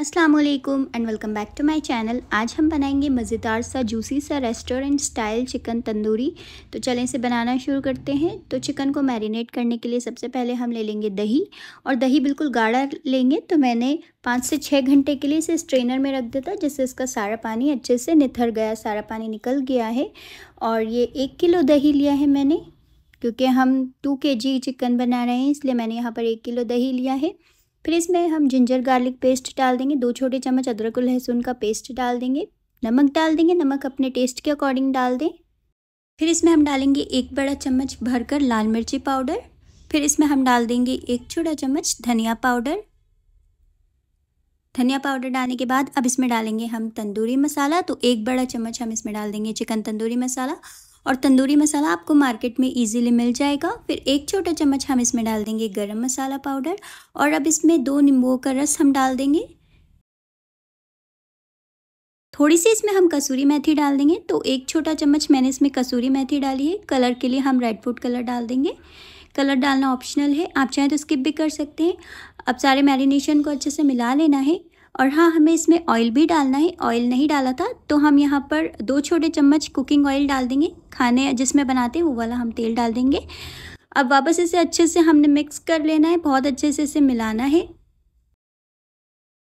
अस्सलाम वालेकुम and welcome back to my channel आज हम बनाएंगे मज़ेदार सा जूसी सा रेस्टोरेंट स्टाइल चिकन तंदूरी तो चलें इसे बनाना शुरू करते हैं तो चिकन को मैरिनेट करने के लिए सबसे पहले हम ले लेंगे दही और दही बिल्कुल गाढ़ा लेंगे तो मैंने पाँच से छः घंटे के लिए इसे स्ट्रेनर में रख दिया था जिससे इसका सारा पानी अच्छे से निथर गया सारा पानी निकल गया है और ये एक किलो दही लिया है मैंने क्योंकि हम टू के जी चिकन बना रहे हैं इसलिए मैंने यहाँ पर एक किलो दही लिया है फिर इसमें हम जिंजर गार्लिक पेस्ट डाल देंगे दो छोटे चम्मच अदरक और लहसुन का पेस्ट डाल देंगे नमक डाल देंगे नमक अपने टेस्ट के अकॉर्डिंग डाल दें फिर इसमें हम डालेंगे एक बड़ा चम्मच भरकर लाल मिर्ची पाउडर फिर इसमें हम डाल देंगे एक छोटा चम्मच धनिया पाउडर धनिया पाउडर डालने के बाद अब इसमें डालेंगे हम तंदूरी मसाला तो एक बड़ा चम्मच हम इसमें डाल देंगे चिकन तंदूरी मसाला और तंदूरी मसाला आपको मार्केट में इजीली मिल जाएगा फिर एक छोटा चम्मच हम इसमें डाल देंगे गरम मसाला पाउडर और अब इसमें दो नींबुओं का रस हम डाल देंगे थोड़ी सी इसमें हम कसूरी मेथी डाल देंगे तो एक छोटा चम्मच मैंने इसमें कसूरी मेथी डाली है कलर के लिए हम रेड फूड कलर डाल देंगे कलर डालना ऑप्शनल है आप चाहें तो स्किप भी कर सकते हैं अब सारे मैरिनेशन को अच्छे से मिला लेना है और हाँ हमें इसमें ऑयल भी डालना है ऑयल नहीं डाला था तो हम यहाँ पर दो छोटे चम्मच कुकिंग ऑयल डाल देंगे खाने जिसमें बनाते हैं वो वाला हम तेल डाल देंगे अब वापस इसे अच्छे से हमने मिक्स कर लेना है बहुत अच्छे से इसे मिलाना है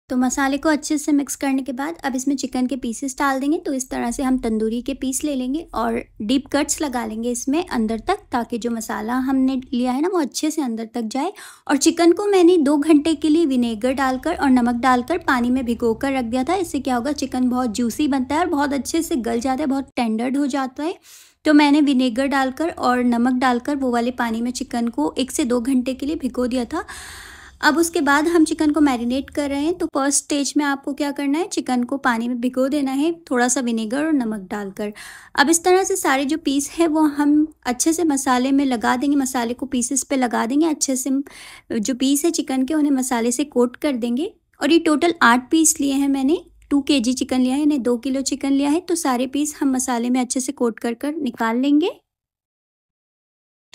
तो मसाले को अच्छे से मिक्स करने के बाद अब इसमें चिकन के पीसेस डाल देंगे तो इस तरह से हम तंदूरी के पीस ले लेंगे और डीप कट्स लगा लेंगे इसमें अंदर तक ताकि जो मसाला हमने लिया है ना वो अच्छे से अंदर तक जाए और चिकन को मैंने दो घंटे के लिए विनेगर डालकर और नमक डालकर पानी में भिगो कर रख दिया था इससे क्या होगा चिकन बहुत जूसी बनता है और बहुत अच्छे से गल जाता है बहुत टेंडर्ड हो जाता है तो मैंने विनेगर डालकर और नमक डालकर वो वाले पानी में चिकन को एक से दो घंटे के लिए भिगो दिया था अब उसके बाद हम चिकन को मैरिनेट कर रहे हैं तो फर्स्ट स्टेज में आपको क्या करना है चिकन को पानी में भिगो देना है थोड़ा सा विनेगर और नमक डालकर अब इस तरह से सारे जो पीस है वो हम अच्छे से मसाले में लगा देंगे मसाले को पीसेस पे लगा देंगे अच्छे से जो पीस है चिकन के उन्हें मसाले से कोट कर देंगे और ये टोटल आठ पीस लिए हैं मैंने टू के जी चिकन लिया है यानी दो किलो चिकन लिया है तो सारे पीस हम मसाले में अच्छे से कोट कर कर निकाल लेंगे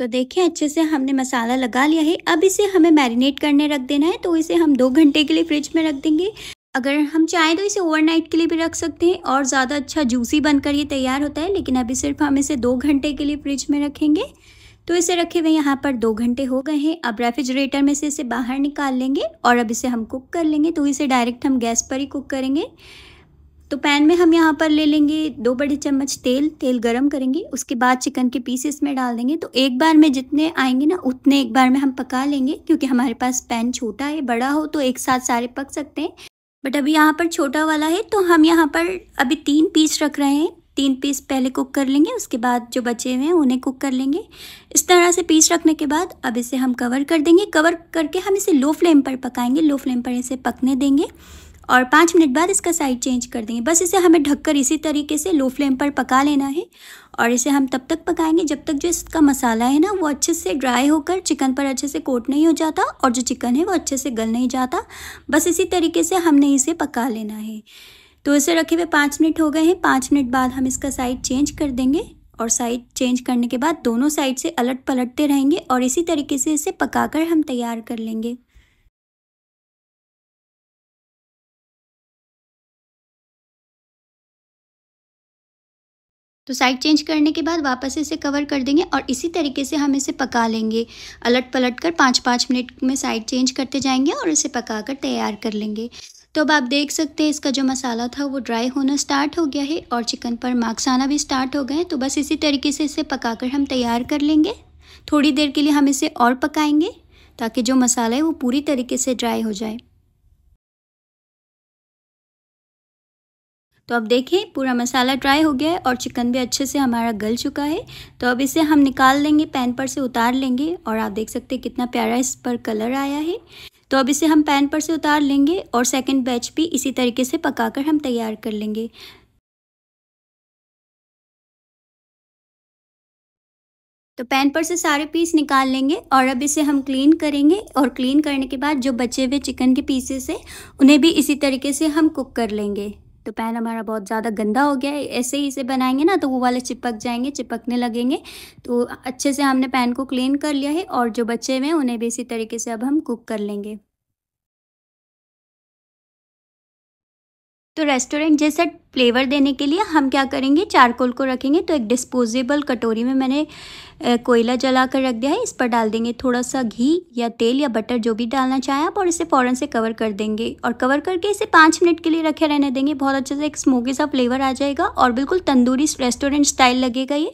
तो देखें अच्छे से हमने मसाला लगा लिया है अब इसे हमें मैरिनेट करने रख देना है तो इसे हम दो घंटे के लिए फ्रिज में रख देंगे अगर हम चाहें तो इसे ओवरनाइट के लिए भी रख सकते हैं और ज़्यादा अच्छा जूसी बनकर ये तैयार होता है लेकिन अभी सिर्फ हम इसे दो घंटे के लिए फ्रिज में रखेंगे तो इसे रखे हुए यहाँ पर दो घंटे हो गए हैं अब रेफ्रिजरेटर में से इसे बाहर निकाल लेंगे और अब इसे हम कुक कर लेंगे तो इसे डायरेक्ट हम गैस पर ही कुक करेंगे तो पैन में हम यहाँ पर ले लेंगे दो बड़े चम्मच तेल तेल गरम करेंगे उसके बाद चिकन के पीसेस में डाल देंगे तो एक बार में जितने आएंगे ना उतने एक बार में हम पका लेंगे क्योंकि हमारे पास पैन छोटा है बड़ा हो तो एक साथ सारे पक सकते हैं बट अभी यहाँ पर छोटा वाला है तो हम यहाँ पर अभी तीन पीस रख रहे हैं तीन पीस पहले कुक कर लेंगे उसके बाद जो बचे हुए हैं उन्हें कुक कर लेंगे इस तरह से पीस रखने के बाद अब इसे हम कवर कर देंगे कवर करके हम इसे लो फ्लेम पर पकाएंगे लो फ्लेम पर इसे पकने देंगे और पाँच मिनट बाद इसका साइड चेंज कर देंगे बस इसे हमें ढककर इसी तरीके से लो फ्लेम पर पका लेना है और इसे हम तब तक पकाएंगे जब तक जो इसका मसाला है ना वो अच्छे से ड्राई होकर चिकन पर अच्छे से कोट नहीं हो जाता और जो चिकन है वो अच्छे से गल नहीं जाता बस इसी तरीके से हमने इसे पका लेना है तो इसे रखे हुए पाँच मिनट हो गए हैं पाँच मिनट बाद हम इसका साइड चेंज कर देंगे और साइड चेंज करने के बाद दोनों साइड से अलट पलटते रहेंगे और इसी तरीके से इसे पकाकर हम तैयार कर लेंगे तो साइड चेंज करने के बाद वापस इसे कवर कर देंगे और इसी तरीके से हम इसे पका लेंगे अलट पलट कर पाँच पाँच मिनट में साइड चेंज करते जाएंगे और इसे पका कर तैयार कर लेंगे तो अब आप देख सकते हैं इसका जो मसाला था वो ड्राई होना स्टार्ट हो गया है और चिकन पर मार्क्स आना भी स्टार्ट हो गए तो बस इसी तरीके से इसे पकाकर हम तैयार कर लेंगे थोड़ी देर के लिए हम इसे और पकाएंगे ताकि जो मसाला है वो पूरी तरीके से ड्राई हो जाए तो अब देखें पूरा मसाला ड्राई हो गया है और चिकन भी अच्छे से हमारा गल चुका है तो अब इसे हम निकाल लेंगे पैन पर से उतार लेंगे और आप देख सकते हैं कितना प्यारा इस पर कलर आया है तो अब इसे हम पैन पर से उतार लेंगे और सेकेंड बैच भी इसी तरीके से पकाकर हम तैयार कर लेंगे तो पैन पर से सारे पीस निकाल लेंगे और अब इसे हम क्लीन करेंगे और क्लीन करने के बाद जो बचे हुए चिकन के पीसेस हैं उन्हें भी इसी तरीके से हम कुक कर लेंगे तो पैन हमारा बहुत ज़्यादा गंदा हो गया है ऐसे ही इसे बनाएंगे ना तो वो वाले चिपक जाएंगे चिपकने लगेंगे तो अच्छे से हमने पैन को क्लीन कर लिया है और जो बचे हुए हैं उन्हें भी इसी तरीके से अब हम कुक कर लेंगे तो रेस्टोरेंट जैसा फ्लेवर देने के लिए हम क्या करेंगे चारकोल को रखेंगे तो एक डिस्पोजेबल कटोरी में मैंने कोयला जला कर रख दिया है इस पर डाल देंगे थोड़ा सा घी या तेल या बटर जो भी डालना चाहें आप और इसे फ़ौरन से कवर कर देंगे और कवर करके इसे पाँच मिनट के लिए रखे रहने देंगे बहुत अच्छे से एक स्मोकी सा फ्लेवर आ जाएगा और बिल्कुल तंदूरी रेस्टोरेंट स्टाइल लगेगा ये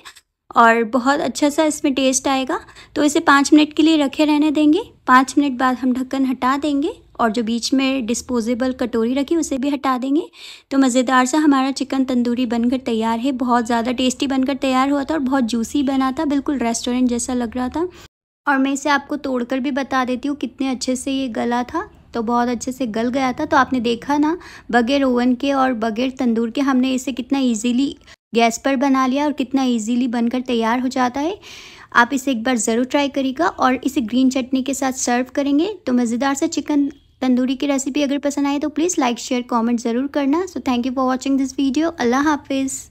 और बहुत अच्छा सा इसमें टेस्ट आएगा तो इसे पाँच मिनट के लिए रखे रहने देंगे पाँच मिनट बाद हम ढक्कन हटा देंगे और जो बीच में डिस्पोजेबल कटोरी रखी उसे भी हटा देंगे तो मज़ेदार सा हमारा चिकन तंदूरी बनकर तैयार है बहुत ज़्यादा टेस्टी बनकर तैयार हुआ था और बहुत जूसी बना था बिल्कुल रेस्टोरेंट जैसा लग रहा था और मैं इसे आपको तोड़कर भी बता देती हूँ कितने अच्छे से ये गला था तो बहुत अच्छे से गल गया था तो आपने देखा ना बगैर ओवन के और बगैर तंदूर के हमने इसे कितना ईजीली गैस पर बना लिया और कितना ईजीली बनकर तैयार हो जाता है आप इसे एक बार ज़रूर ट्राई करिएगा और इसे ग्रीन चटनी के साथ सर्व करेंगे तो मज़ेदार सा चिकन तंदूरी की रेसिपी अगर पसंद आए तो प्लीज़ लाइक शेयर कॉमेंट ज़रूर करना so thank you for watching this video अल्लाह हाफिज़